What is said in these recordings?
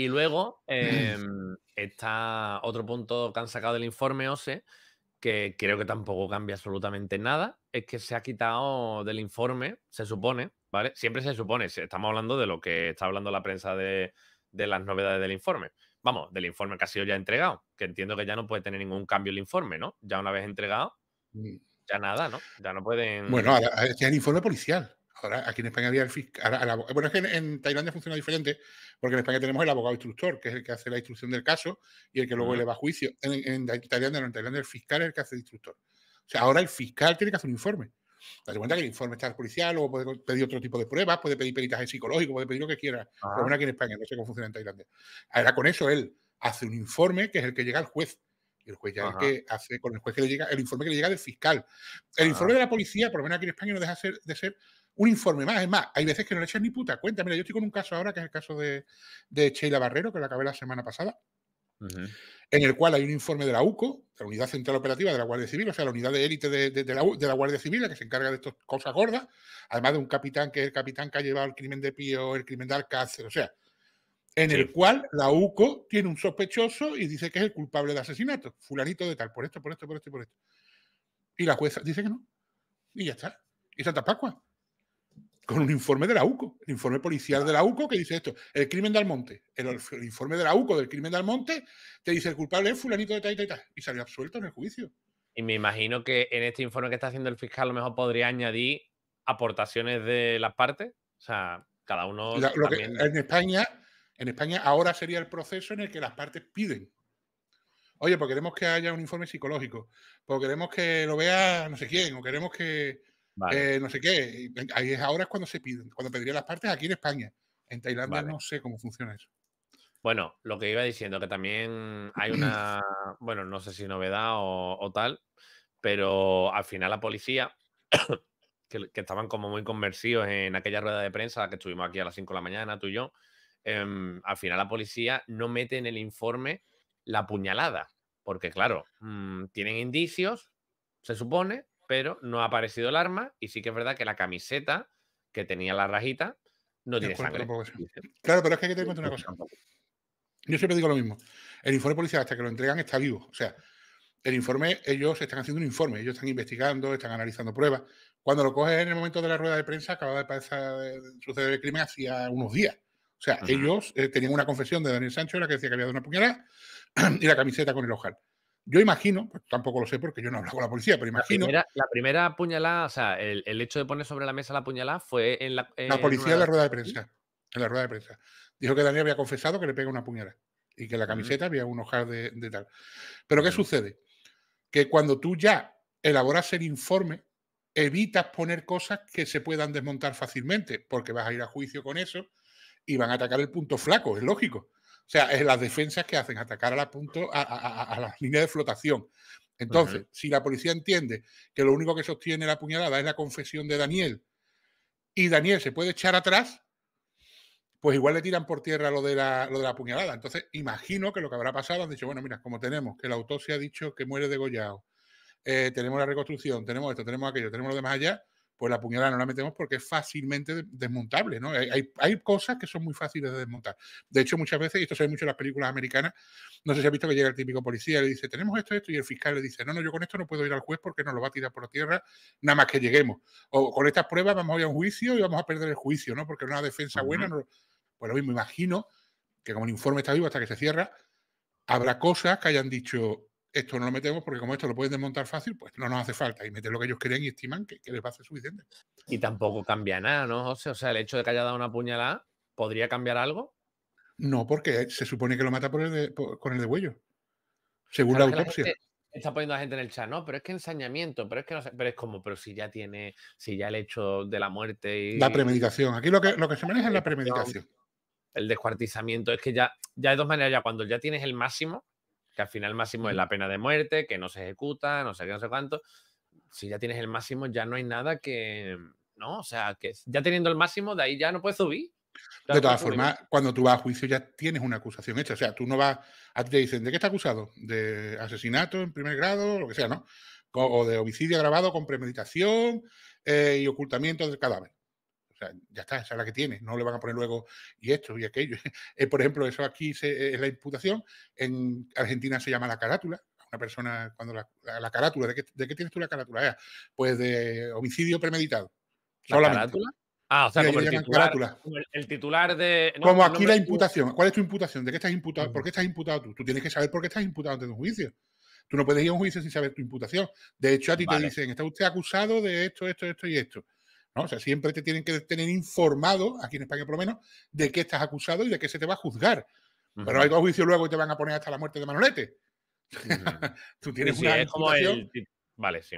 Y luego em, está otro punto que han sacado del informe OSE, que creo que tampoco cambia absolutamente nada, es que se ha quitado del informe, se supone, ¿vale? Siempre se supone, estamos hablando de lo que está hablando la prensa de, las novedades del informe. Vamos, del informe que ha sido ya entregado, que entiendo que ya no puede tener ningún cambio el informe, ¿no? Ya una vez entregado, mm. ya nada, ¿no? Ya no pueden... Bueno, es el informe policial. Ahora, aquí en España había el fiscal. bueno, es que en, Tailandia funciona diferente, porque en España tenemos el abogado instructor, que es el que hace la instrucción del caso y el que luego eleva juicio. En, en, Tailandia no, en Tailandia el fiscal es el que hace el instructor. O sea, ahora el fiscal tiene que hacer un informe. Date cuenta que el informe está al policial, luego puede pedir otro tipo de pruebas, puede pedir peritaje psicológico, puede pedir lo que quiera. Por lo menos aquí en España, no sé cómo funciona en Tailandia. Ahora, con eso él hace un informe que es el que llega al juez. Y el juez ya el que hace, con el juez que le llega, el informe que le llega del fiscal. El informe de la policía, por lo menos aquí en España, no deja de ser un informe más. Es más, hay veces que no le echan ni puta cuenta. Mira, yo estoy con un caso ahora, que es el caso de, de Sheila Barrero, que lo acabé la semana pasada, en el cual hay un informe de la UCO, la Unidad Central Operativa de la Guardia Civil, o sea, la unidad de élite de, la, Guardia Civil, la que se encarga de estas cosas gordas, además de un capitán que es el capitán que ha llevado el crimen de Pío, el crimen de Alcácer, o sea, en el cual la UCO tiene un sospechoso y dice que es el culpable de asesinato, fulanito de tal, por esto, por esto, por esto y por esto. Y la jueza dice que no. Y ya está. Y Santa Pascua con un informe de la UCO, el informe policial de la UCO que dice esto, el crimen del monte. el, informe de la UCO del crimen del monte te dice el culpable es fulanito de tal y tal, y salió absuelto en el juicio. Y me imagino que en este informe que está haciendo el fiscal a lo mejor podría añadir aportaciones de las partes, o sea, cada uno... en, España, en España ahora sería el proceso en el que las partes piden. Oye, pues queremos que haya un informe psicológico, pues queremos que lo vea no sé quién, o queremos que eh, no sé qué. Ahí es ahora cuando se piden, cuando pediría las partes aquí en España. En Tailandia no sé cómo funciona eso. Bueno, lo que iba diciendo, que también hay una, bueno, no sé si novedad o, tal, pero al final la policía, que, estaban como muy conversidos en aquella rueda de prensa que estuvimos aquí a las 5 de la mañana, tú y yo, em, al final la policía no mete en el informe la puñalada, porque claro, mm, tienen indicios, se supone, pero no ha aparecido el arma y sí que es verdad que la camiseta que tenía la rajita no tiene sangre. Pues, claro, pero es que hay que tener en cuenta una pues, cosa. Yo siempre digo lo mismo. El informe policial hasta que lo entregan está vivo. O sea, el informe, ellos están haciendo un informe, ellos están investigando, están analizando pruebas. Cuando lo cogen en el momento de la rueda de prensa, acababa de, suceder el crimen hacía unos días. O sea, ellos eh, tenían una confesión de Daniel Sancho, la que decía que había dado una puñalada y la camiseta con el ojal. Yo imagino, pues tampoco lo sé porque yo no hablo con la policía, pero imagino. La primera, la primera puñalada, o sea, el, hecho de poner sobre la mesa la puñalada fue en la. policía en la rueda de prensa. En la rueda de prensa. Dijo que Daniel había confesado que le pega una puñalada y que en la camiseta había un hojar de, tal. Pero ¿qué sucede? Que cuando tú ya elaboras el informe, evitas poner cosas que se puedan desmontar fácilmente, porque vas a ir a juicio con eso y van a atacar el punto flaco, es lógico. O sea, es las defensas que hacen, atacar a la, punto, a, las líneas de flotación. Entonces, si la policía entiende que lo único que sostiene la puñalada es la confesión de Daniel y Daniel se puede echar atrás, pues igual le tiran por tierra lo de la, lo puñalada. Entonces, imagino que lo que habrá pasado, han dicho, bueno, mira, como tenemos, que el autor se ha dicho que muere degollado, eh, tenemos la reconstrucción, tenemos esto, tenemos aquello, tenemos lo demás allá, pues la puñalada no la metemos porque es fácilmente desmontable, ¿no? Hay, cosas que son muy fáciles de desmontar. De hecho, muchas veces, y esto se ve mucho en las películas americanas, no sé si has visto que llega el típico policía y le dice, tenemos esto, esto, y el fiscal le dice, no, no, yo con esto no puedo ir al juez porque nos lo va a tirar por la tierra nada más que lleguemos. O con estas pruebas vamos a ir a un juicio y vamos a perder el juicio, ¿no? Porque una defensa buena, no... pues lo mismo, imagino que como el informe está vivo hasta que se cierra, habrá cosas que hayan dicho, esto no lo metemos porque como esto lo pueden desmontar fácil, pues no nos hace falta y meter lo que ellos creen y estiman que, les va a ser suficiente. Y tampoco cambia nada, ¿no, José? O sea, el hecho de que haya dado una puñalada, ¿podría cambiar algo? No, porque se supone que lo mata por el de, huello con el según la autopsia. está poniendo la gente en el chat, no, pero es que ensañamiento, pero es que no pero es como, pero si ya tiene, si ya el hecho de la muerte y... La premeditación, aquí lo que, lo que se maneja es la premeditación. El descuartizamiento, es que ya, ya de dos maneras, ya cuando ya tienes el máximo, que al final el máximo es la pena de muerte, que no se ejecuta, no sé qué, no sé cuánto. Si ya tienes el máximo, ya no hay nada que, ¿no? O sea, que ya teniendo el máximo, de ahí ya no puedes subir. de todas formas, cuando tú vas a juicio ya tienes una acusación hecha. O sea, tú no vas, a ti te dicen, ¿de qué está acusado? ¿De asesinato en primer grado? Lo que sea, ¿no? O de homicidio agravado con premeditación eh, y ocultamiento del cadáver sea, ya está, esa es la que tiene. No le van a poner luego y esto y aquello. Eh, por ejemplo, eso aquí eh, es la imputación. En Argentina se llama la carátula. Una persona, cuando la, carátula, ¿de qué, tienes tú la carátula? Pues de homicidio premeditado. ¿La carátula? Ah, o sea, como el titular, el, titular, de. como aquí la imputación. ¿Cuál es tu imputación? ¿De qué estás imputado? Mm. ¿Por qué estás imputado tú? Tú tienes que saber por qué estás imputado de un juicio. Tú no puedes ir a un juicio sin saber tu imputación. De hecho, a ti te dicen, está usted acusado de esto, esto, esto y esto. O sea, siempre te tienen que tener informado, aquí en España por lo menos, de qué estás acusado y de qué se te va a juzgar. Pero hay dos juicios luego y te van a poner hasta la muerte de Manolete. Tú tienes una Vale, sí.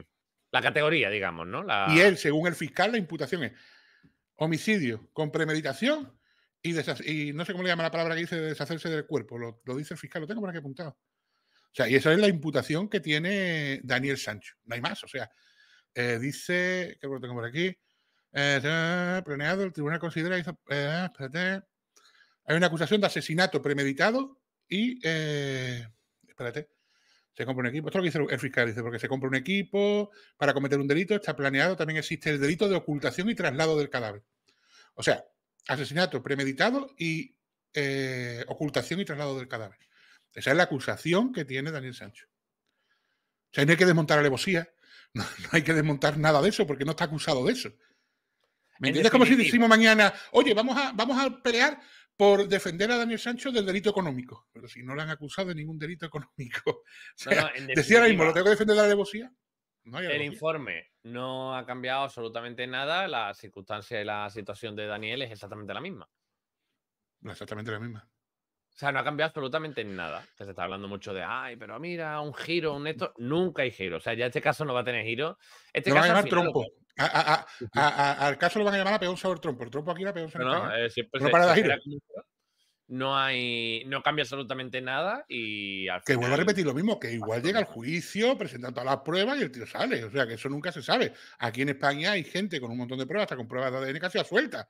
La categoría, digamos, ¿no? La... Y él, según el fiscal, la imputación es homicidio con premeditación y, y no sé cómo le llama la palabra que dice deshacerse del cuerpo. Lo, dice el fiscal, lo tengo por aquí apuntado. O sea, y esa es la imputación que tiene Daniel Sancho. No hay más. O sea, eh, dice, que lo tengo por aquí, eh, planeado, el tribunal considera. espérate. Eh, hay una acusación de asesinato premeditado y. Eh, espérate. Se compra un equipo. Esto lo que dice el fiscal, dice, porque se compra un equipo para cometer un delito, está planeado. También existe el delito de ocultación y traslado del cadáver. O sea, asesinato premeditado y eh, ocultación y traslado del cadáver. Esa es la acusación que tiene Daniel Sancho. O sea, no hay que desmontar alevosía, no hay que desmontar nada de eso, porque no está acusado de eso. ¿Me entiendes? como si decimos mañana, oye, vamos a, vamos a pelear por defender a Daniel Sancho del delito económico, pero si no le han acusado de ningún delito económico. decía ahora mismo, ¿lo tengo que defender de la alevosía? el informe no ha cambiado absolutamente nada, la circunstancia y la situación de Daniel es exactamente la misma. Exactamente la misma. O sea, no ha cambiado absolutamente nada. Se está hablando mucho de, ay, pero mira, un giro, un esto. Nunca hay giro. O sea, ya este caso no va a tener giro. Este va a ganar final, al caso lo van a llamar a peón sobre trompo. aquí la peón eh, no, hay. No cambia absolutamente nada. Y Que vuelvo a repetir lo mismo, que igual llega al juicio, presentando todas las pruebas y el tío sale. O sea que eso nunca se sabe. Aquí en España hay gente con un montón de pruebas, hasta con pruebas de ADN casi a suelta.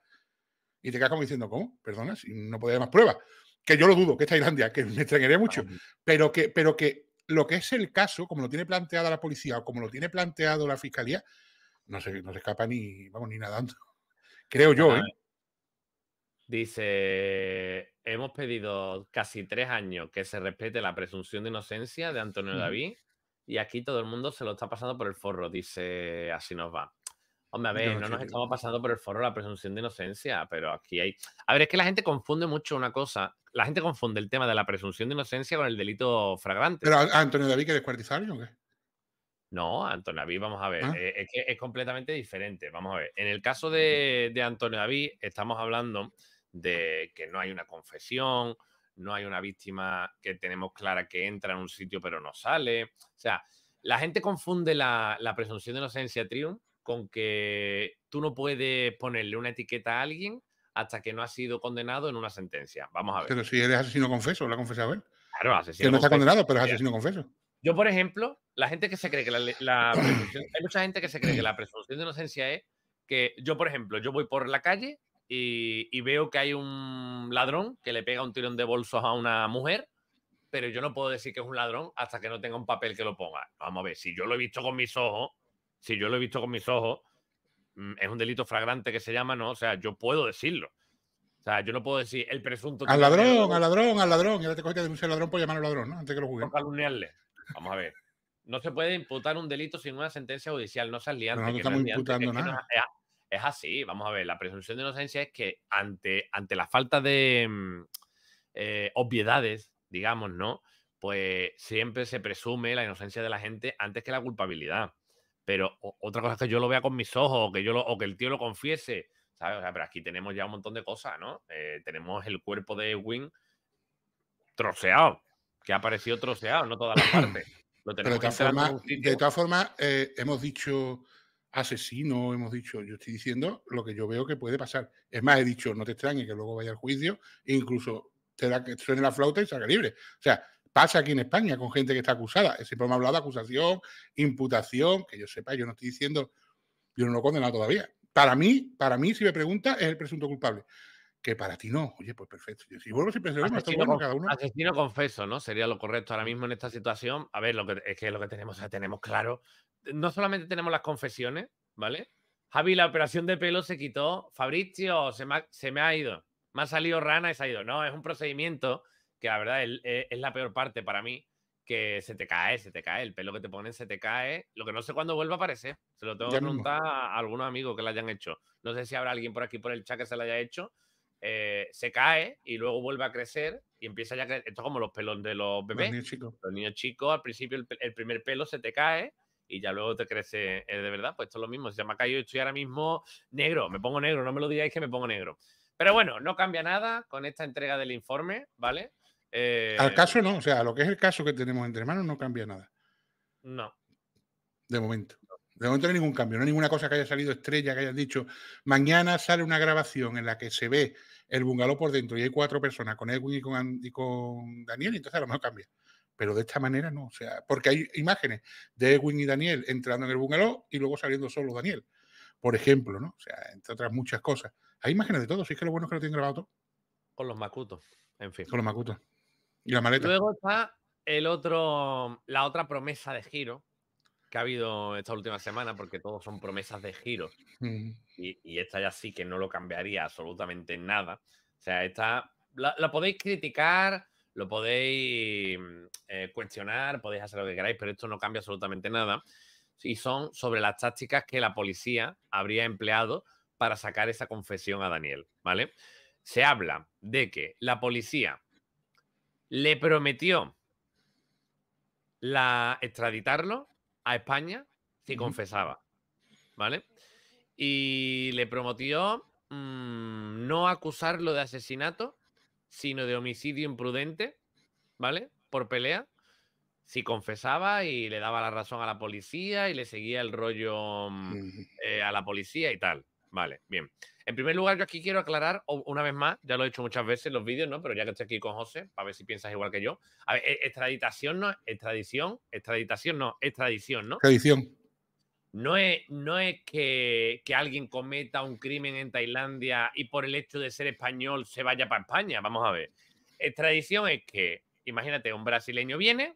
Y te quedas como diciendo, ¿cómo? Perdona, si no podía más pruebas. Que yo lo dudo, que es Tailandia, que me extrañaría mucho. Pero que, pero que lo que es el caso, como lo tiene planteada la policía o como lo tiene planteado la fiscalía, no se, escapa ni, vamos, ni nadando. Creo yo, ¿eh? Dice, hemos pedido casi tres años que se respete la presunción de inocencia de Antonio David y aquí todo el mundo se lo está pasando por el forro, dice, así nos va. Hombre, a ver, no, nos estamos pasando por el forro la presunción de inocencia, pero aquí hay... A ver, es que la gente confunde mucho una cosa. La gente confunde el tema de la presunción de inocencia con el delito fragrante. Pero Antonio David que descuartizarlo ¿o qué? No, Antonio David, vamos a ver, ah. eh, es, es completamente diferente. Vamos a ver, en el caso de, Antonio David, estamos hablando ah. de que no hay una confesión, no hay una víctima que tenemos clara que entra en un sitio pero no sale. O sea, la gente confunde la, presunción de inocencia trium con que tú no puedes ponerle una etiqueta a alguien hasta que no ha sido condenado en una sentencia. Vamos a ver. Pero si eres asesino confeso, lo ha confesado él. Claro, asesino. Que no está condenado, pero es asesino confeso. Yo, por ejemplo, la gente que se cree que la, presunción, hay mucha gente que se cree que la presunción de inocencia es que yo, por ejemplo, yo voy por la calle y, veo que hay un ladrón que le pega un tirón de bolsos a una mujer, pero yo no puedo decir que es un ladrón hasta que no tenga un papel que lo ponga. Vamos a ver, si yo lo he visto con mis ojos, si yo lo he visto con mis ojos, mm, es un delito flagrante que se llama, ¿no? O sea, yo puedo decirlo. O sea, yo no puedo decir el presunto. Al ladrón, al ladrón, al ladrón. Y ahora te coges que un al ladrón por llamarlo ladrón, ¿no? Antes que lo jueguen. Por calumniarle. Vamos a ver. No se puede imputar un delito sin una sentencia judicial. No seas liante. No, es, así. Vamos a ver. La presunción de inocencia es que ante, ante la falta de mm, eh, obviedades, digamos, ¿no? Pues siempre se presume la inocencia de la gente antes que la culpabilidad. Pero otra cosa es que yo lo vea con mis ojos o que, yo o que el tío lo confiese. ¿sabes? O sea, pero aquí tenemos ya un montón de cosas, ¿no? Eh, tenemos el cuerpo de Wing troceado que ha aparecido troceado, no toda la parte. de todas formas, eh, hemos dicho asesino, hemos dicho, yo estoy diciendo lo que yo veo que puede pasar. Es más, he dicho, no te extrañe que luego vaya al juicio, e incluso te da que suene la flauta y salga libre. O sea, pasa aquí en España con gente que está acusada. Siempre hemos hablado de acusación, imputación, que yo sepa, yo no estoy diciendo, yo no lo he condenado todavía. Para mí, para mí, si me pregunta, es el presunto culpable que para ti no. Oye, pues perfecto. Si vuelvo siempre se más bueno, cada uno. asesino confeso, ¿no? Sería lo correcto ahora mismo en esta situación. A ver, lo que, es que lo que tenemos, ya tenemos claro. No solamente tenemos las confesiones, ¿vale? Javi, la operación de pelo se quitó. Fabricio, se me ha, se me ha ido. Me ha salido rana y se ha ido. No, es un procedimiento que la verdad e, es, la peor parte para mí que se te cae, se te cae, el pelo que te ponen se te cae. Lo que no sé cuándo vuelva a aparecer. Se lo tengo que preguntar a algunos amigos que lo hayan hecho. No sé si habrá alguien por aquí por el chat que se lo haya hecho, eh, se cae y luego vuelve a crecer y empieza ya a crecer. Esto es como los pelos de los bebés. Los niños chicos. Los niños chicos, al principio el, primer pelo se te cae y ya luego te crece eh, de verdad. Pues esto es lo mismo. se llama me ha caído, estoy ahora mismo negro. Me pongo negro, no me lo digáis que me pongo negro. Pero bueno, no cambia nada con esta entrega del informe, ¿vale? Al eh, caso no, o sea, lo que es el caso que tenemos entre manos no cambia nada. No. De momento. De no hay ningún cambio, no hay ninguna cosa que haya salido estrella, que hayan dicho, mañana sale una grabación en la que se ve el bungalow por dentro y hay cuatro personas, con Edwin y con, Daniel, y entonces a lo mejor cambia. Pero de esta manera no, o sea, porque hay imágenes de Edwin y Daniel entrando en el bungalow y luego saliendo solo Daniel, por ejemplo, ¿no? O sea, entre otras muchas cosas. Hay imágenes de todo, si es que lo bueno es que lo tienen grabado todo. Con los macutos, en fin. Con los macutos. Y la maleta. Luego está el otro, la otra promesa de giro, que ha habido esta última semana, porque todos son promesas de giro Y, esta ya sí que no lo cambiaría absolutamente nada. O sea, esta la, podéis criticar, lo podéis mm, eh, cuestionar, podéis hacer lo que queráis, pero esto no cambia absolutamente nada. Y son sobre las tácticas que la policía habría empleado para sacar esa confesión a Daniel, ¿vale? Se habla de que la policía le prometió la extraditarlo a España si confesaba, ¿vale? Y le prometió mm, no acusarlo de asesinato, sino de homicidio imprudente, ¿vale? Por pelea, si confesaba y le daba la razón a la policía y le seguía el rollo mm, eh, a la policía y tal. Vale, bien. En primer lugar, yo aquí quiero aclarar una vez más, ya lo he hecho muchas veces en los vídeos, ¿no? Pero ya que estoy aquí con José, para ver si piensas igual que yo. A ver, e, extraditación no, extradición, extraditación no, extradición, ¿no? Extradición. No es, no es que, alguien cometa un crimen en Tailandia y por el hecho de ser español se vaya para España, vamos a ver. Extradición es que, imagínate, un brasileño viene,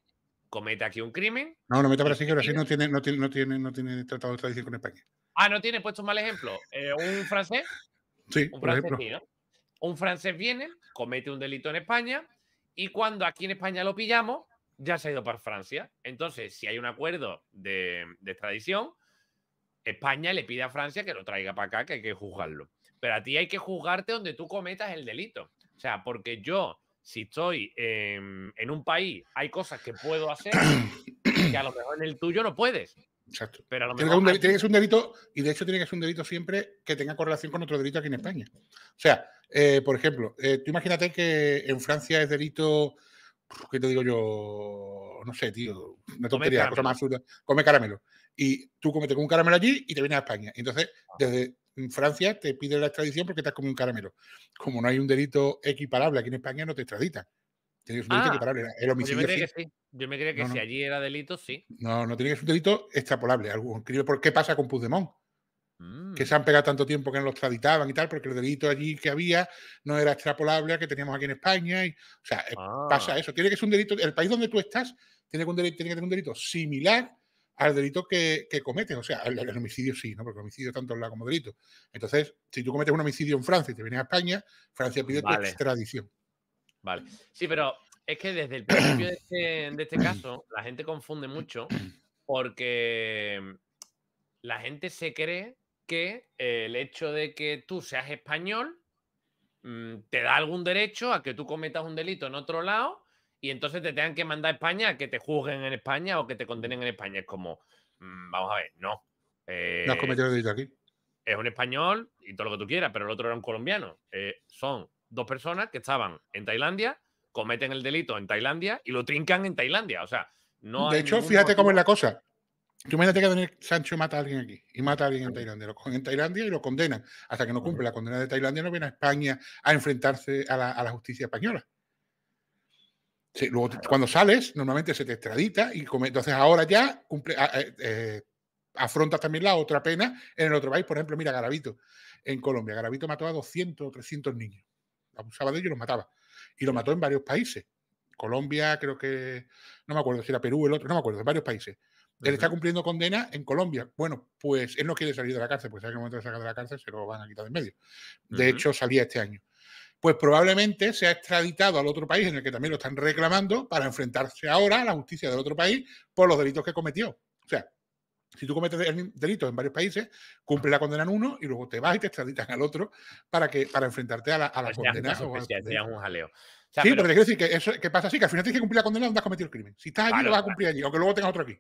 comete aquí un crimen. No, no mete a Brasil, que Brasil no tiene, no tiene, no tiene, no tiene tratado de extradición con España. Ah, no tiene puesto un mal ejemplo. Eh, un francés. Sí, un francés, un francés viene, comete un delito en España y cuando aquí en España lo pillamos, ya se ha ido para Francia. Entonces, si hay un acuerdo de, extradición, España le pide a Francia que lo traiga para acá, que hay que juzgarlo. Pero a ti hay que juzgarte donde tú cometas el delito. O sea, porque yo, si estoy en un país, hay cosas que puedo hacer que a lo mejor en el tuyo no puedes. Exacto. tiene, que ser un delito, y de hecho tiene que ser un delito siempre que tenga correlación con otro delito aquí en España. O sea, eh, por ejemplo, eh, tú imagínate que en Francia es delito, ¿qué te digo yo? No sé, tío, una tontería, cosa más absurda. Come caramelo. Y tú comete con un caramelo allí y te vienes a España. entonces, ah. desde mm, Francia te pide la extradición porque te has comido un caramelo. Como no hay un delito equiparable aquí en España, no te extraditan. Tiene un ah, El pues homicidio. Yo me creía que sí. si allí era delito, sí. No, no tiene que ser un delito extrapolable. Algo increíble. ¿Por qué pasa con Puigdemont? Que mm. se han pegado tanto tiempo que no los traditaban y tal, porque el delito allí que había no era extrapolable a que teníamos aquí en España. Y, o sea, eh, pasa ah. eso. Tiene que ser un delito. El país donde tú estás tiene que, un delito, tener un delito similar al delito que, que O sea, el, homicidio sí, ¿no? Porque el homicidio tanto la como delito. Entonces, si tú cometes un homicidio en Francia y te vienes a España, Francia pide tu extradición. Sí, pero es que desde el principio de este, este caso, la gente confunde mucho porque mm, la gente se cree que el hecho de que tú seas español mm, te da algún derecho a que tú cometas un delito en otro lado y entonces te tengan que mandar a España a que te juzguen en España o que te condenen en España. Es como, mm, vamos a ver, no. Eh, no has cometido delito aquí. Es un español y todo lo que tú quieras, pero el otro era un colombiano. Eh, son dos personas que estaban en Tailandia, cometen el delito en Tailandia y lo trincan en Tailandia. O sea, no. De hecho, fíjate cómo es la cosa. Tú imagínate que Daniel Sancho mata a alguien aquí y mata a alguien en Tailandia. Lo cogen en Tailandia y lo condenan. Hasta que no cumple la condena de Tailandia, no viene a España a enfrentarse a la, justicia española. luego, cuando sales, normalmente se te extradita y entonces ahora ya cumple, ah, eh, eh, afrontas también la otra pena en el otro país. Por ejemplo, mira, Garavito en Colombia. Garavito mató a 200 o 300 niños abusaba de ellos y los mataba. Y lo mató en varios países. Colombia, creo que, no me acuerdo si era Perú, el otro, no me acuerdo, en varios países. Él está cumpliendo condena en Colombia. Bueno, pues él no quiere salir de la cárcel, pues sabe que momento de sacar de la cárcel se lo van a quitar de en medio. De hecho, salía este año. Pues probablemente se ha extraditado al otro país en el que también lo están reclamando para enfrentarse ahora a la justicia del otro país por los delitos que cometió. O sea, si tú cometes delitos en varios países, cumple la condena en uno y luego te vas y te extraditan al otro para, que, para enfrentarte a la, a pues condena. Pues un sí, pero, te quiero decir que eso que pasa así, que al final tienes que cumplir la condena donde has cometido el crimen. Si estás allí, lo vas a cumplir allí, aunque luego tengas otro aquí.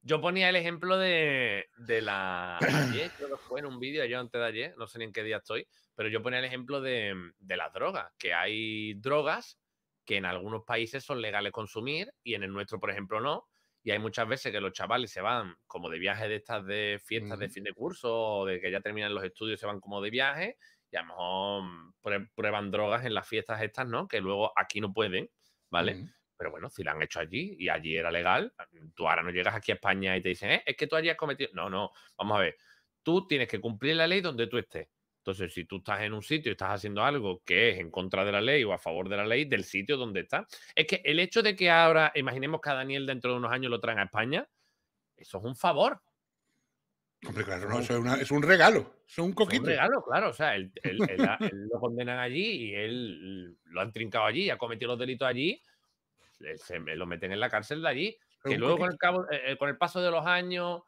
Yo ponía el ejemplo de, de la. Ayer, fue en un vídeo, ayer antes de ayer, no sé ni en qué día estoy, pero yo ponía el ejemplo de, de las drogas, que hay drogas que en algunos países son legales consumir y en el nuestro, por ejemplo, no y hay muchas veces que los chavales se van como de viaje de estas de fiestas de fin de curso o de que ya terminan los estudios, se van como de viaje y a lo mejor prueban drogas en las fiestas estas, ¿no? Que luego aquí no pueden, ¿vale? Pero bueno, si la han hecho allí y allí era legal, tú ahora no llegas aquí a España y te dicen, eh, es que tú allí has cometido. No, no, vamos a ver. Tú tienes que cumplir la ley donde tú estés. Entonces, si tú estás en un sitio y estás haciendo algo que es en contra de la ley o a favor de la ley del sitio donde está... es que el hecho de que ahora, imaginemos que a Daniel dentro de unos años lo traen a España, eso es un favor. Hombre, claro, no, eso es, un regalo, es un coquito. un regalo, claro, o sea, lo condenan allí y él lo han trincado allí, ha cometido los delitos allí, se lo meten en la cárcel de allí, que luego eh, eh, con el, paso de los años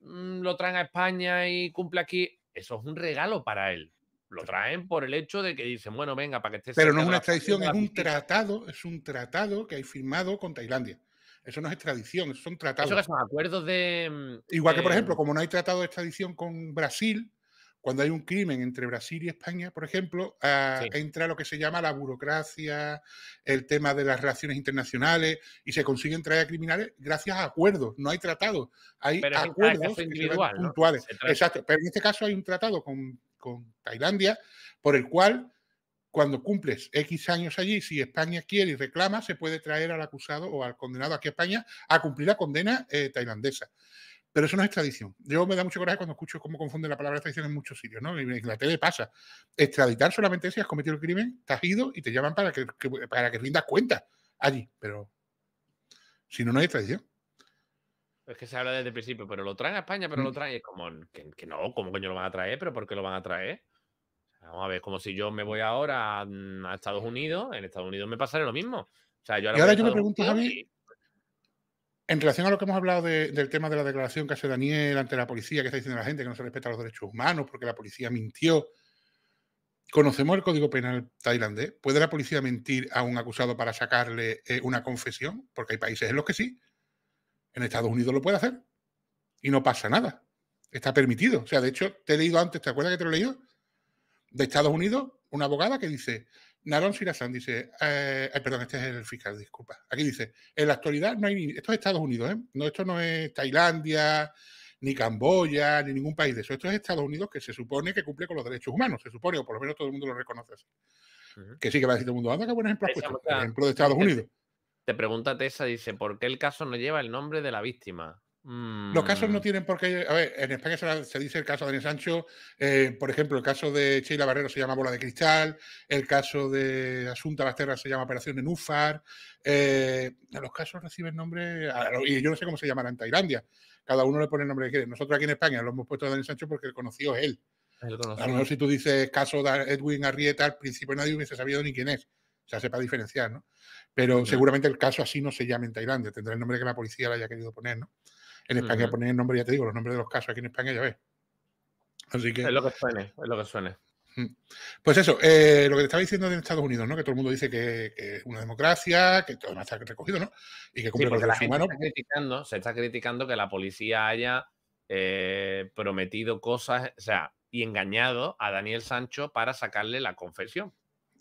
mm, lo traen a España y cumple aquí eso es un regalo para él. Lo traen por el hecho de que dicen, bueno, venga, para que estés. Pero no es una extradición, es un tratado, es un tratado que hay firmado con Tailandia. Eso no es extradición, son tratados. Eso que son acuerdos de. Mm, Igual que, por ejemplo, como no hay tratado de extradición con Brasil, cuando hay un crimen entre Brasil y España, por ejemplo, ah, entra lo que se llama la burocracia, el tema de las relaciones internacionales y se consiguen traer a criminales gracias a acuerdos, no hay tratados, hay ah, acuerdos puntuales. Exacto, pero en este caso hay un tratado con, con Tailandia por el cual cuando cumples X años allí, si España quiere y reclama, se puede traer al acusado o al condenado aquí a España a cumplir la condena eh, tailandesa. Pero eso no es extradición. Yo me da mucho coraje cuando escucho cómo confunden la palabra extradición en muchos sitios, ¿no? En Inglaterra pasa. Extraditar solamente si has cometido el crimen, te has ido y te llaman para que, para que rindas cuenta allí. Pero si no, no hay extradición. Es que se habla desde el principio, pero lo traen a España, pero lo mm. traen. es como que, no, ¿cómo coño lo van a traer? ¿Pero por qué lo van a traer? vamos a ver, como si yo me voy ahora mm, a, Estados Unidos, en Estados Unidos me pasaría lo mismo. yo ahora y ahora yo me pregunto, Javi, en relación a lo que hemos hablado del tema de la declaración que hace Daniel ante la policía, que está diciendo la gente que no se respeta los derechos humanos porque la policía mintió, ¿conocemos el Código Penal tailandés? ¿Puede la policía mentir a un acusado para sacarle eh, una confesión? Porque hay países en los que sí. En Estados Unidos lo puede hacer y no pasa nada. Está permitido. O sea, de hecho, te he leído antes, ¿te acuerdas que te lo he leído? De Estados Unidos, una abogada que dice, Narón Sirazán dice, eh, perdón, este es el fiscal, disculpa. Aquí dice, en la actualidad no hay, esto es Estados Unidos, ¿eh? no, esto no es Tailandia, ni Camboya, ni ningún país de eso. Esto es Estados Unidos que se supone que cumple con los derechos humanos, se supone, o por lo menos todo el mundo lo reconoce así. Que sí que va a decir todo el mundo, anda, qué buen ejemplo puesto, ejemplo de Estados Unidos. Te pregunta Tessa, dice, ¿por qué el caso no lleva el nombre de la víctima? Los casos no mm. tienen por qué. A ver, en España se, dice el caso de Daniel Sancho, eh, por ejemplo, el caso de Sheila Barrero se llama Bola de Cristal, el caso de Asunta Basterra se llama Operación de Eh, los casos reciben nombre. Y yo no sé cómo se llamará en Tailandia. Cada uno le pone el nombre que quiere. Nosotros aquí en España lo hemos puesto a Daniel Sancho porque el conocido es él. a lo mejor si tú dices caso de Edwin Arrieta, al principio nadie hubiese sabido ni quién es. O sea, sepa diferenciar, ¿no? Pero seguramente el caso así no se llama en Tailandia, tendrá el nombre que la policía le haya querido poner, ¿no? En España el nombre, ya te digo, los nombres de los casos aquí en España, ya ves. Así que... Es lo que suene, es lo que suene. Pues eso, eh, lo que te estaba diciendo de Estados Unidos, ¿no? Que todo el mundo dice que, es una democracia, que todo está recogido, ¿no? Y que cumple los derechos humanos. Se está, criticando, que la policía haya eh, prometido cosas, o sea, y engañado a Daniel Sancho para sacarle la confesión.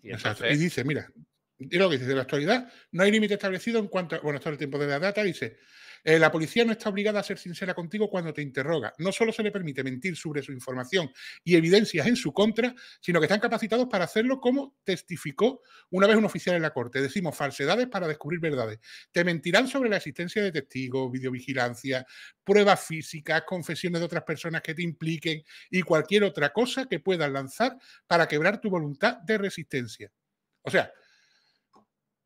Y, dice, mira, y lo que dice de la actualidad, no hay límite establecido en cuanto, bueno, esto es el tiempo de la data, dice, eh, la policía no está obligada a ser sincera contigo cuando te interroga. No solo se le permite mentir sobre su información y evidencias en su contra, sino que están capacitados para hacerlo como testificó una vez un oficial en la corte. Decimos falsedades para descubrir verdades. Te mentirán sobre la existencia de testigos, videovigilancia, pruebas físicas, confesiones de otras personas que te impliquen y cualquier otra cosa que puedas lanzar para quebrar tu voluntad de resistencia. O sea,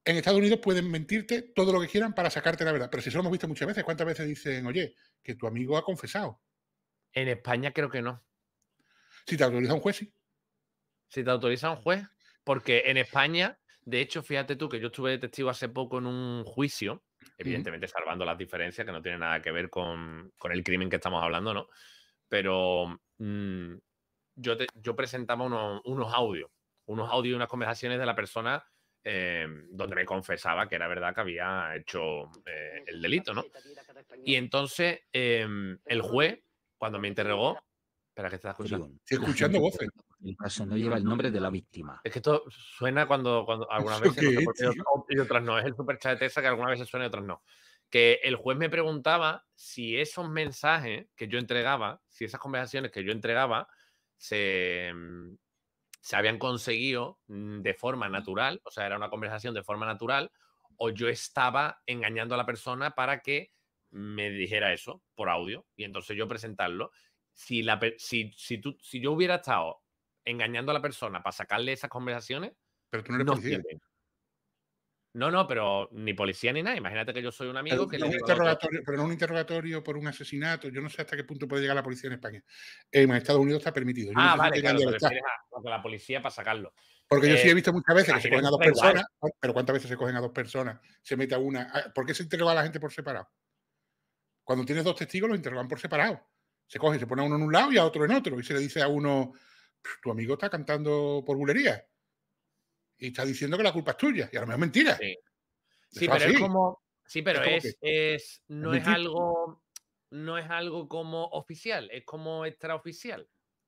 en Estados Unidos pueden mentirte todo lo que quieran para sacarte la verdad. Pero si eso lo hemos visto muchas veces, ¿cuántas veces dicen, oye, que tu amigo ha confesado? En España creo que no. Si te autoriza un juez, sí. Si te autoriza un juez, porque en España, de hecho, fíjate tú que yo estuve de testigo hace poco en un juicio, evidentemente salvando las diferencias que no tiene nada que ver con, el crimen que estamos hablando, ¿no? Pero mm, yo, yo presentaba unos, unos audios, unos audios y unas conversaciones de la persona Em, donde me confesaba que era verdad que había hecho eh, el delito, ¿no? Y entonces em, el juez, cuando me interrogó, espera que estás escuchando. Estoy escuchando voces. El caso no lleva el nombre de la víctima. Es que esto suena cuando, algunas veces y otras no. Es el superchat de Tessa que algunas veces suena y otras no. Que el juez me preguntaba si esos mensajes que yo entregaba, si esas conversaciones que yo entregaba, se em, se habían conseguido mm, de forma natural, o sea, era una conversación de forma natural, o yo estaba engañando a la persona para que me dijera eso por audio y entonces yo presentarlo. Si, la, si, si, tú, si yo hubiera estado engañando a la persona para sacarle esas conversaciones, pero tú no eres no, no, pero ni policía ni nada. Imagínate que yo soy un amigo que... No un interrogatorio, pero no un interrogatorio por un asesinato. Yo no sé hasta qué punto puede llegar la policía en España. En Estados Unidos está permitido. ah, no vale, la policía para sacarlo. Porque yo sí he eh, visto muchas veces que se cogen a dos personas, pero ¿cuántas veces se cogen a dos personas? Se mete a una... Ah, ¿Por qué se interroga a la gente por separado? Cuando tienes dos testigos los interrogan por separado. Se cogen, se pone a uno en un lado y a otro en otro. Y se le dice a uno, tu amigo está cantando por bulería y está diciendo que la culpa es tuya. Y a lo mejor es mentira. Sí, pero es como. Sí, pero es, no es, algo. No es algo como oficial, es como extraoficial.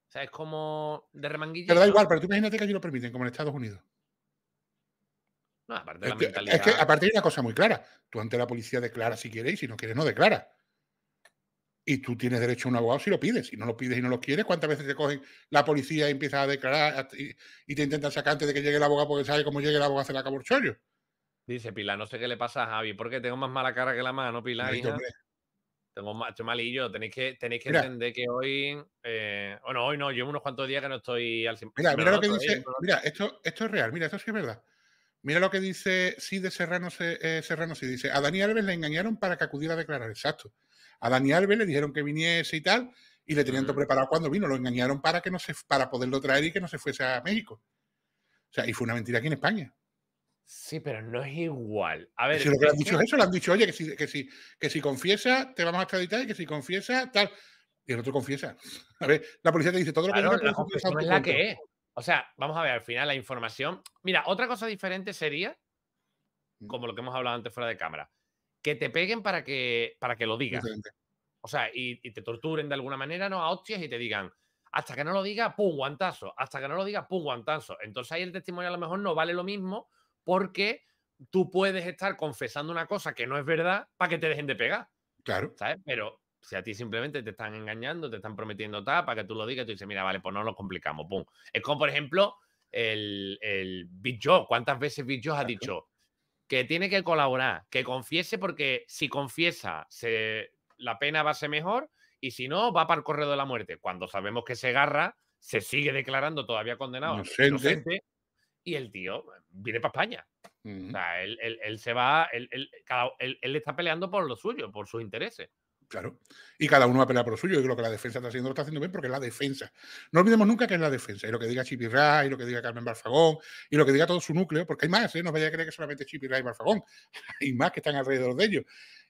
O sea, es como de remanguilla. Pero da igual, pero tú imagínate que aquí lo permiten, como en Estados Unidos. No, aparte de la mentalidad. Es que aparte hay una cosa muy clara. Tú ante la policía declaras si quieres y si no quieres no declaras. Y tú tienes derecho a un abogado si lo pides. Si no lo pides y no lo quieres, ¿cuántas veces te cogen la policía y empiezas a declarar y, te intentan sacar antes de que llegue el abogado porque sabe cómo llegue el abogado hacer la chollo? Dice Pilar, no sé qué le pasa a Javi, porque tengo más mala cara que la mano, Pilar. Tengo más, malillo. Tenéis que, tenéis que entender que hoy. Eh, bueno, hoy no, llevo unos cuantos días que no estoy al 100%. Mira, mira lo que dice. mira, esto, esto es real, mira, esto sí es verdad. Mira lo que dice sí de Serrano, eh, Serrano sí dice. A Daniel Alves le engañaron para que acudiera a declarar. Exacto a Daniel Alves, le dijeron que viniese y tal, y le tenían todo preparado cuando vino, lo engañaron para que no se, para poderlo traer y que no se fuese a México. O sea, y fue una mentira aquí en España. Sí, pero no es igual. A ver, si lo que le han dicho es eso, le han dicho, oye, que si, que confiesa, te vamos a extraditar y que si confiesa, tal. Y el otro confiesa. A ver, la policía te dice todo lo que no, es la que es. O sea, vamos a ver, al final la información. Mira, otra cosa diferente sería, mm. como lo que hemos hablado antes fuera de cámara, que te peguen para que, para que lo digas. O sea, y, te torturen de alguna manera, ¿no? A hostias y te digan, hasta que no lo diga, pum, guantazo. Hasta que no lo diga, pum, guantazo. Entonces ahí el testimonio a lo mejor no vale lo mismo porque tú puedes estar confesando una cosa que no es verdad para que te dejen de pegar. Claro. ¿Sabes? Pero si a ti simplemente te están engañando, te están prometiendo tal, para que tú lo digas, tú dices, mira, vale, pues no lo complicamos, pum. Es como, por ejemplo, el, el Big Joe. ¿Cuántas veces Big Joe ha dicho, que tiene que colaborar, que confiese porque si confiesa se, la pena va a ser mejor y si no va para el corredor de la muerte. Cuando sabemos que se agarra, se sigue declarando todavía condenado inocente, y el tío viene para España. O sea, él, él, se va, él, él, está peleando por lo suyo, por sus intereses. Claro. Y cada uno va a pelear por lo suyo. Yo creo que la defensa está haciendo, lo está haciendo bien porque es la defensa. No olvidemos nunca que es la defensa. Y lo que diga Chip y lo que diga Carmen Barfagón, y lo que diga todo su núcleo, porque hay más, ¿eh? No vaya a creer que solamente Chip y Barfagón. hay más que están alrededor de ellos.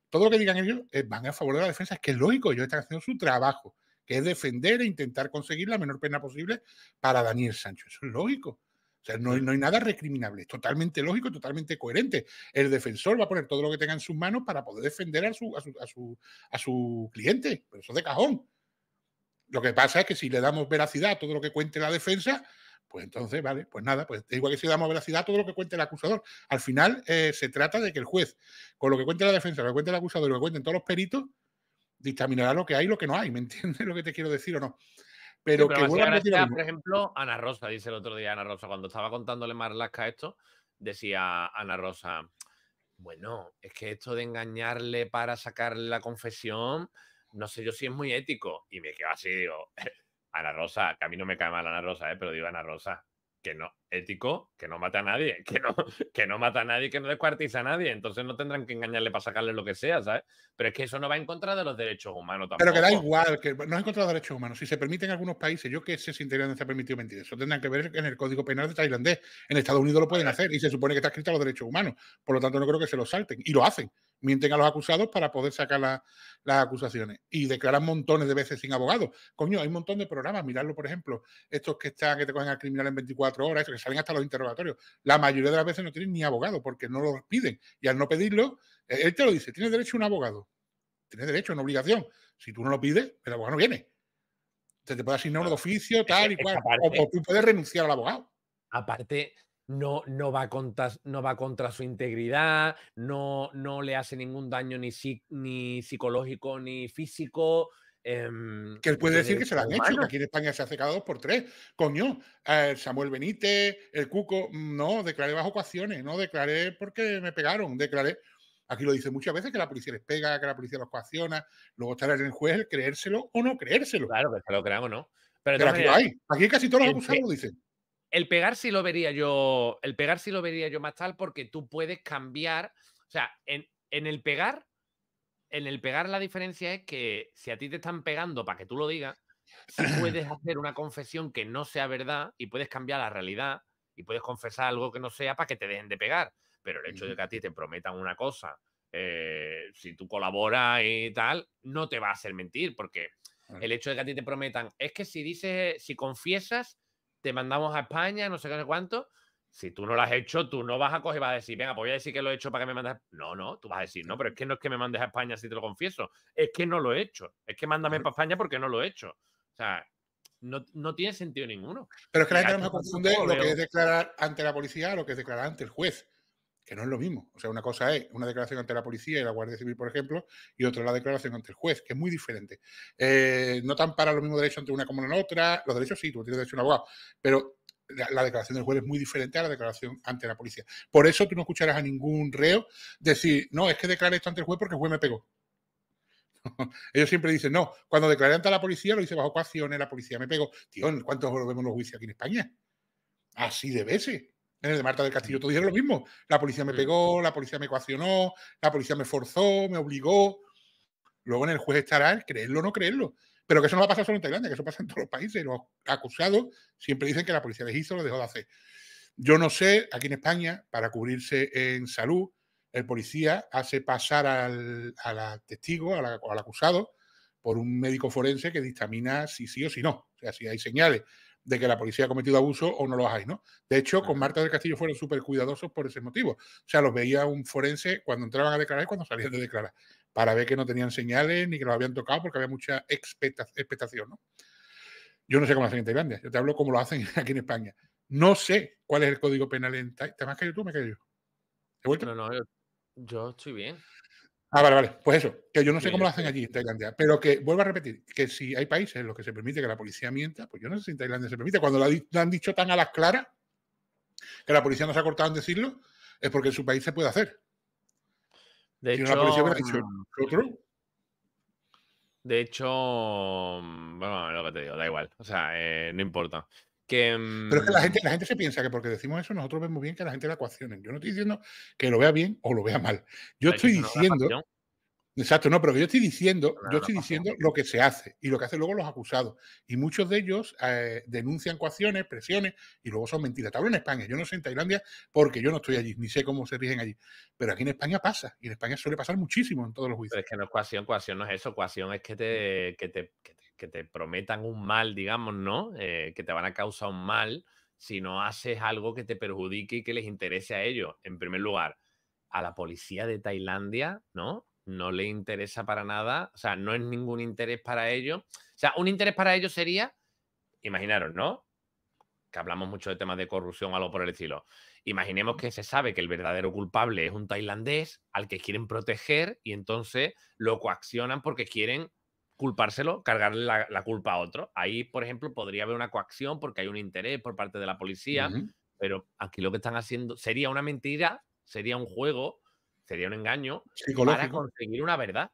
Todo lo que digan ellos eh, van a favor de la defensa. Es que es lógico, ellos están haciendo su trabajo, que es defender e intentar conseguir la menor pena posible para Daniel Sancho. Eso es lógico. O sea, no, hay nada recriminable, es totalmente lógico, totalmente coherente. El defensor va a poner todo lo que tenga en sus manos para poder defender a su, a su, cliente, pero eso es de cajón. Lo que pasa es que si le damos veracidad a todo lo que cuente la defensa, pues entonces, vale, pues nada, pues es igual que si le damos veracidad a todo lo que cuente el acusador. Al final eh, se trata de que el juez, con lo que cuente la defensa, lo que cuente el acusador y lo que cuenten todos los peritos, dictaminará lo que hay y lo que no hay. ¿Me entiendes lo que te quiero decir o no? Pero, que por ejemplo, Ana Rosa, dice el otro día Ana Rosa, cuando estaba contándole Marlaska esto, decía Ana Rosa, bueno, es que esto de engañarle para sacar la confesión, no sé yo si es muy ético. Y me quedo así, digo, Ana Rosa, que a mí no me cae mal Ana Rosa, ¿eh? pero digo Ana Rosa, que no, ético, que no mata a nadie, que no, que no mata a nadie, que no descuartiza a nadie. Entonces no tendrán que engañarle para sacarle lo que sea, ¿sabes? Pero es que eso no va en contra de los derechos humanos tampoco. Pero que da igual, que no es en contra de los derechos humanos. Si se permiten en algunos países, yo que sé si en Tailandia se ha permitido mentir, eso tendrán que ver en el Código Penal de tailandés. En Estados Unidos lo pueden hacer y se supone que está escrito los derechos humanos. Por lo tanto, no creo que se lo salten. Y lo hacen mienten a los acusados para poder sacar las acusaciones y declaran montones de veces sin abogado. Coño, hay un montón de programas, miradlo, por ejemplo, estos que están, que te cogen al criminal en 24 horas, que salen hasta los interrogatorios. La mayoría de las veces no tienen ni abogado porque no lo piden y al no pedirlo, e, él te lo dice, tienes derecho a un abogado, tienes derecho a una obligación. Si tú no lo pides, el abogado no viene. Se te puede asignar uno de oficio, tal y cual. o tú puedes renunciar al abogado. Aparte, no, no, va, contra, no va contra su integridad, no, no le hace ningún daño ni, ni psicológico ni físico. Em, que él puede decir que se lo han hecho, aquí en España se ha cada dos por tres. Coño, eh, Samuel Benítez, el Cuco, mm, no, declaré bajo coacciones, no declaré porque me pegaron, declaré. Aquí lo dice muchas veces que la policía les pega, que la policía los coacciona, luego estará en el juez creérselo o no creérselo. Claro, que se lo creamos, ¿no? Pero, aquí lo hay, aquí casi todos los acusados lo dicen. El pegar sí lo vería yo. El pegar sí lo vería yo más tal porque tú puedes cambiar. O sea, en, el pegar. En el pegar la diferencia es que si a ti te están pegando para que tú lo digas, puedes hacer una confesión que no sea verdad y puedes cambiar la realidad y puedes confesar algo que no sea para que te dejen de pegar. Pero el hecho de que a ti te prometan una cosa, eh, si tú colaboras y tal, no te va a hacer mentir porque el hecho de que a ti te prometan es que si dices, si confiesas, te mandamos a España, no sé qué, sé cuánto. Si tú no lo has hecho, tú no vas a coger, y vas a decir, venga, pues voy a decir que lo he hecho para que me mandes. No, no, tú vas a decir, no, pero es que no es que me mandes a España si te lo confieso, es que no lo he hecho, es que mándame para España porque no lo he hecho. O sea, no, no tiene sentido ninguno. Pero es que la gente no se confunde lo que es declarar ante la policía a lo que es declarar ante el juez que no es lo mismo. O sea, una cosa es una declaración ante la policía y la Guardia Civil, por ejemplo, y otra la declaración ante el juez, que es muy diferente. Eh, no tan para los mismos derechos ante una como en otra. Los derechos sí, tú tienes derecho a un abogado, pero la, declaración del juez es muy diferente a la declaración ante la policía. Por eso tú no escucharás a ningún reo decir, no, es que declaré esto ante el juez porque el juez me pegó. Ellos siempre dicen, no, cuando declaré ante la policía lo hice bajo coacciones, la policía me pegó. Tío, ¿cuántos vemos los juicios aquí en España? Así de veces. En el de Marta del Castillo todos dijeron lo mismo. La policía me pegó, la policía me coaccionó, la policía me forzó, me obligó. Luego en el juez estará el creerlo o no creerlo. Pero que eso no va a pasar solo en Tailandia, que eso pasa en todos los países. Los acusados siempre dicen que la policía les hizo, lo dejó de hacer. Yo no sé, aquí en España, para cubrirse en salud, el policía hace pasar al, testigo, al acusado, por un médico forense que dictamina si sí o si no. O sea, si hay señales de que la policía ha cometido abuso o no lo hay, ¿no? De hecho, con Marta del Castillo fueron súper cuidadosos por ese motivo. O sea, los veía un forense cuando entraban a declarar y cuando salían de declarar, para ver que no tenían señales ni que los habían tocado porque había mucha expectación, ¿no? Yo no sé cómo hacen en Tailandia, yo te hablo cómo lo hacen aquí en España. No sé cuál es el código penal en Tailandia. ¿Te has que tú? ¿Me caído yo? No, no, yo estoy bien. Ah, vale, vale. Pues eso, que yo no sé cómo lo hacen allí en Tailandia, pero que vuelvo a repetir, que si hay países en los que se permite que la policía mienta, pues yo no sé si en Tailandia se permite. Cuando lo han dicho tan a las claras, que la policía nos ha cortado en decirlo, es porque en su país se puede hacer. De hecho, mm, De hecho, mm, bueno, lo que te digo, da igual, o sea, eh, no importa. Pero es que la mm gente, la gente se piensa que porque decimos eso, nosotros vemos bien que la gente la ecuación Yo no estoy diciendo que lo vea bien o lo vea mal. Yo estoy diciendo. Exacto, no, pero yo estoy diciendo, yo estoy diciendo lo que se hace y lo que hacen luego los acusados. Y muchos de ellos eh, denuncian coacciones, presiones y luego son mentiras. Te hablo en España, yo no sé en Tailandia porque yo no estoy allí, ni sé cómo se rigen allí. Pero aquí en España pasa, y en España suele pasar muchísimo en todos los juicios. Pero es que no es coacción, coacción no es eso, coacción es que te, que te que te prometan un mal, digamos, ¿no? Eh, que te van a causar un mal si no haces algo que te perjudique y que les interese a ellos. En primer lugar, a la policía de Tailandia, ¿no? No le interesa para nada, o sea, no es ningún interés para ellos. O sea, un interés para ellos sería, imaginaros, ¿no? Que hablamos mucho de temas de corrupción, algo por el estilo. Imaginemos que se sabe que el verdadero culpable es un tailandés al que quieren proteger y entonces lo coaccionan porque quieren culpárselo, cargarle la, culpa a otro. Ahí, por ejemplo, podría haber una coacción porque hay un interés por parte de la policía, pero aquí lo que están haciendo sería una mentira, sería un juego, sería un engaño para conseguir una verdad.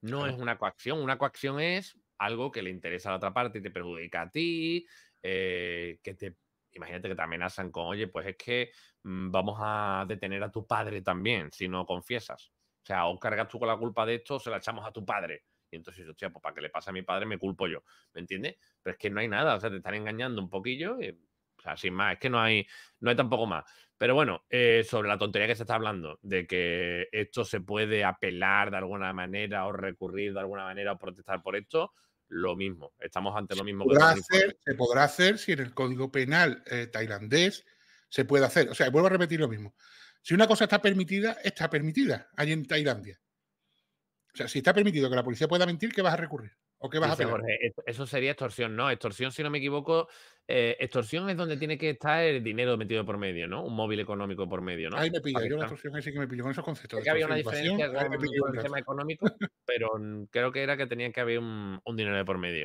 No es una coacción, una coacción es algo que le interesa a la otra parte y te perjudica a ti, eh, que te imagínate que te amenazan con, oye, pues es que mm, vamos a detener a tu padre también si no confiesas. O sea, o cargas tú con la culpa de esto, o se la echamos a tu padre. Y entonces, hostia, pues para que le pase a mi padre me culpo yo, ¿me entiendes? Pero es que no hay nada, o sea, te están engañando un poquillo, o sea, sin más, es que no hay, no hay tampoco más. Pero bueno, eh, sobre la tontería que se está hablando, de que esto se puede apelar de alguna manera o recurrir de alguna manera o protestar por esto, lo mismo, estamos ante lo mismo. Se podrá, hacer, si en el Código Penal eh, tailandés se puede hacer, o sea, vuelvo a repetir lo mismo. Si una cosa está permitida, está permitida ahí en Tailandia. O sea, si está permitido que la policía pueda mentir, ¿qué vas a recurrir? ¿O qué vas a pedir? eso sería extorsión, ¿no? Extorsión, si no me equivoco, eh, extorsión es donde tiene que estar el dinero metido por medio, ¿no? Un móvil económico por medio, ¿no? Ahí me pilla, yo la extorsión ahí sí que me pillo con esos conceptos. Creo que había una diferencia con, el tema económico, pero creo que era que tenía que haber un dinero de por medio.